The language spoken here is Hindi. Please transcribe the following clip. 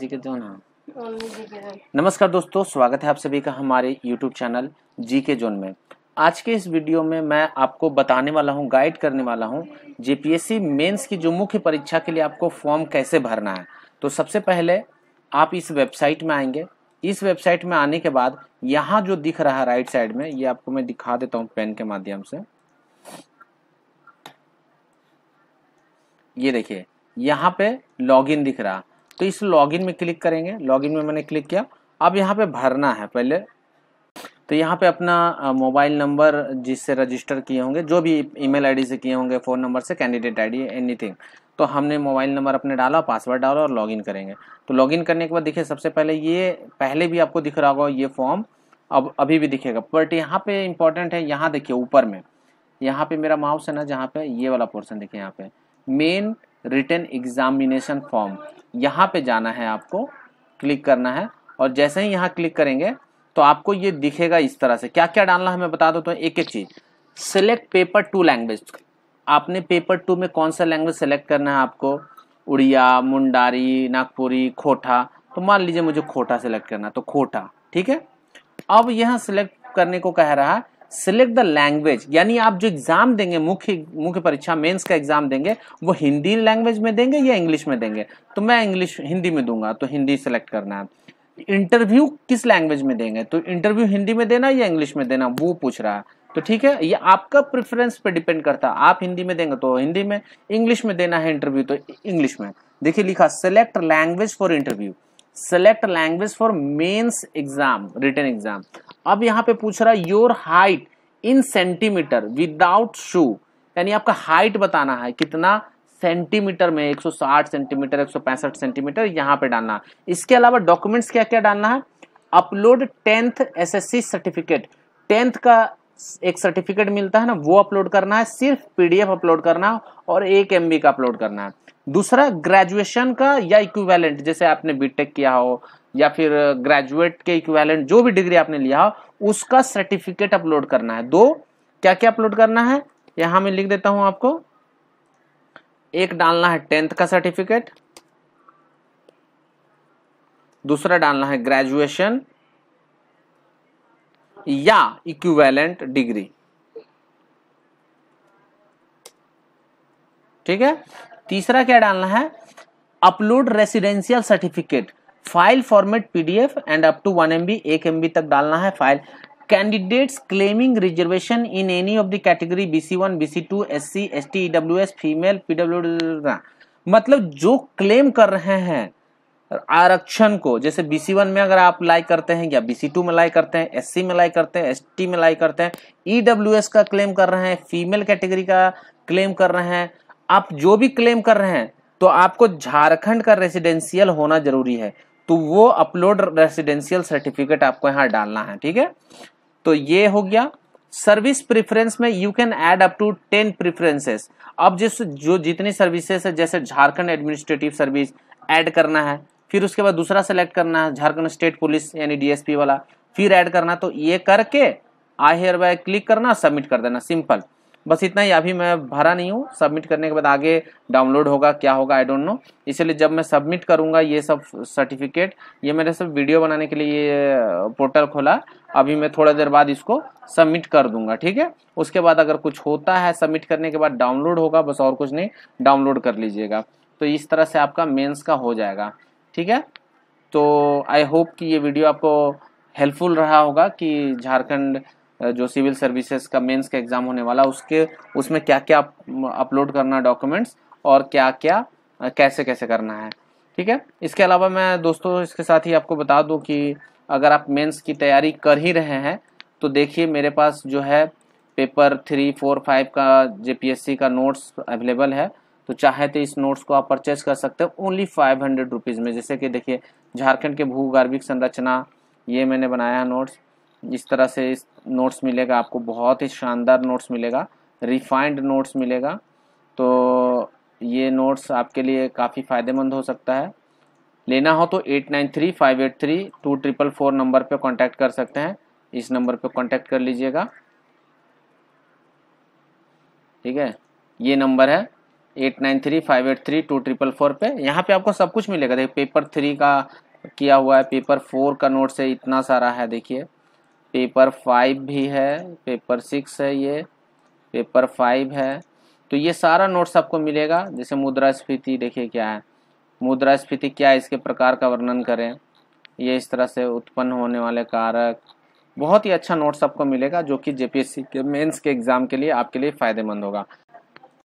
जी के जोन नमस्कार दोस्तों स्वागत है आप सभी का हमारे YouTube चैनल जी के जोन में आज के इस वीडियो में मैं आपको बताने वाला हूं गाइड करने वाला हूं जेपीएससी मेंस की जो मुख्य परीक्षा के लिए आपको फॉर्म कैसे भरना है तो सबसे पहले आप इस वेबसाइट में आएंगे इस वेबसाइट में आने के बाद यहाँ जो दिख रहा है राइट साइड में ये आपको मैं दिखा देता हूँ पेन के माध्यम से ये देखिए यहाँ पे लॉगिन दिख रहा तो इस लॉगिन में क्लिक करेंगे लॉगिन में मैंने क्लिक किया अब यहाँ पे भरना है पहले तो यहाँ पे अपना मोबाइल नंबर जिससे रजिस्टर किए होंगे जो भी ईमेल आईडी से किए होंगे फ़ोन नंबर से कैंडिडेट आईडी एनीथिंग तो हमने मोबाइल नंबर अपने डाला पासवर्ड डाला और लॉगिन करेंगे तो लॉगिन करने के बाद देखिए सबसे पहले ये पहले भी आपको दिख रहा होगा ये फॉर्म अब अभी भी दिखेगा बट यहाँ पर इंपॉर्टेंट है यहाँ देखिए ऊपर में यहाँ पर मेरा माउस है ना जहाँ पे ये वाला पोर्सन देखिए यहाँ पे मेन रिटर्न एग्जामिनेशन फॉर्म यहाँ पे जाना है आपको क्लिक करना है और जैसे ही यहाँ क्लिक करेंगे तो आपको ये दिखेगा इस तरह से क्या क्या डालना हमें बता दो तो एक एक चीज़ सेलेक्ट पेपर टू लैंग्वेज आपने पेपर टू में कौन सा लैंग्वेज सेलेक्ट करना है आपको उड़िया मुंडारी नागपुरी खोटा तो मान लीजिए मुझे खोटा सेलेक्ट करना तो खोटा ठीक है अब यह सिलेक्ट करने को कह रहा है सिलेक्ट द लैंग्वेज यानी आप जो एग्जाम देंगे मुख्य मुख्य परीक्षा मेंस का एग्जाम देंगे वो हिंदी लैंग्वेज में देंगे या इंग्लिश में देंगे तो मैं इंग्लिश हिंदी में दूंगा तो हिंदी सेलेक्ट करना है इंटरव्यू किस लैंग्वेज में देंगे तो इंटरव्यू हिंदी में देना या इंग्लिश में देना वो पूछ रहा है तो ठीक है ये आपका प्रेफरेंस पे डिपेंड करता है आप हिंदी में देंगे तो हिंदी में इंग्लिश में देना है इंटरव्यू तो इंग्लिश में देखिए लिखा select language for interview select language for mains exam written exam अब यहाँ पे पूछ रहा है your height in centimetre without shoe यानी आपका हाइट बताना है कितना सेंटीमीटर में 160 सेंटीमीटर 165 सेंटीमीटर यहाँ पे डालना इसके अलावा डॉक्यूमेंट्स क्या क्या डालना है upload tenth S certificate tenth का एक सर्टिफिकेट मिलता है ना वो अपलोड करना है सिर्फ पीडीएफ अपलोड करना और एक एमबी का अपलोड करना है दूसरा ग्रेजुएशन का या इक्विवेलेंट जैसे आपने बीटेक किया हो या फिर ग्रेजुएट के इक्वेलेंट जो भी डिग्री आपने लिया हो उसका सर्टिफिकेट अपलोड करना है दो क्या क्या अपलोड करना है यहां मैं लिख देता हूं आपको एक डालना है टेंथ का सर्टिफिकेट दूसरा डालना है ग्रेजुएशन या इक्विवेलेंट डिग्री ठीक है तीसरा क्या डालना है upload residential certificate file format PDF and up to one M B एक एम बी तक डालना है file candidates claiming reservation in any of the category B C one B C two S C S T W S female PW मतलब जो क्लेम कर रहे हैं आरक्षण को जैसे बी सी वन में अगर आप लाई करते हैं या बी सी टू में लाई करते हैं एस सी में लाई करते हैं एस टी में लाई करते हैं ई डब्ल्यू एस का क्लेम कर रहे हैं फीमेल कैटेगरी का क्लेम कर रहे हैं आप जो भी क्लेम कर रहे हैं तो आपको झारखंड का रेसिडेंशियल होना जरूरी है तो वो अपलोड रेसिडेंशियल सर्टिफिकेट आपको यहाँ डालना है ठीक है तो ये हो गया सर्विस प्रिफरेंस में you can add up to ten preferences अब जिस जो जितनी सर्विसेस है जैसे झारखंड एडमिनिस्ट्रेटिव सर्विस ऐड करना है फिर उसके बाद दूसरा सेलेक्ट करना है झारखंड स्टेट पुलिस यानी डीएसपी वाला फिर ऐड करना तो ये करके आई हेयर बाय क्लिक करना सबमिट कर देना सिंपल बस इतना ही अभी मैं भरा नहीं हूँ सबमिट करने के बाद आगे डाउनलोड होगा क्या होगा आई डोंट नो इसलिए जब मैं सबमिट करूँगा ये सब सर्टिफिकेट ये मैंने सब वीडियो बनाने के लिए ये पोर्टल खोला अभी मैं थोड़ा देर बाद इसको सबमिट कर दूंगा ठीक है उसके बाद अगर कुछ होता है सबमिट करने के बाद डाउनलोड होगा बस और कुछ नहीं डाउनलोड कर लीजिएगा तो इस तरह से आपका मेन्स का हो जाएगा ठीक है तो आई होप कि ये वीडियो आपको हेल्पफुल रहा होगा कि झारखंड जो सिविल सर्विसेज का मेंस का एग्ज़ाम होने वाला उसके उसमें क्या क्या अपलोड करना है डॉक्यूमेंट्स और क्या क्या कैसे कैसे करना है ठीक है इसके अलावा मैं दोस्तों इसके साथ ही आपको बता दूं कि अगर आप मेंस की तैयारी कर ही रहे हैं तो देखिए मेरे पास जो है पेपर थ्री फोर फाइव का जे का नोट्स अवेलेबल है तो चाहे तो इस नोट्स को आप परचेज कर सकते हो ओनली फाइव हंड्रेड रुपीज़ में जैसे कि देखिए झारखंड के भूगर्भिक संरचना ये मैंने बनाया नोट्स इस तरह से नोट्स मिलेगा आपको बहुत ही शानदार नोट्स मिलेगा रिफाइंड नोट्स मिलेगा तो ये नोट्स आपके लिए काफ़ी फ़ायदेमंद हो सकता है लेना हो तो eight nine three five eight three two triple four number पे कांटेक्ट कर सकते हैं इस नंबर पे कांटेक्ट कर लीजिएगा ठीक है ये नंबर है eight nine three five eight three two triple four पे यहाँ पर आपको सब कुछ मिलेगा देखिए पेपर थ्री का किया हुआ है पेपर फोर का नोट्स है इतना सारा है देखिए पेपर फाइव भी है पेपर सिक्स है ये पेपर फाइव है तो ये सारा नोट्स आपको मिलेगा जैसे मुद्रास्फीति देखिए क्या है मुद्रास्फीति क्या है इसके प्रकार का वर्णन करें ये इस तरह से उत्पन्न होने वाले कारक बहुत ही अच्छा नोट्स आपको मिलेगा जो कि जेपीएससी के मेंस के एग्ज़ाम के लिए आपके लिए फ़ायदेमंद होगा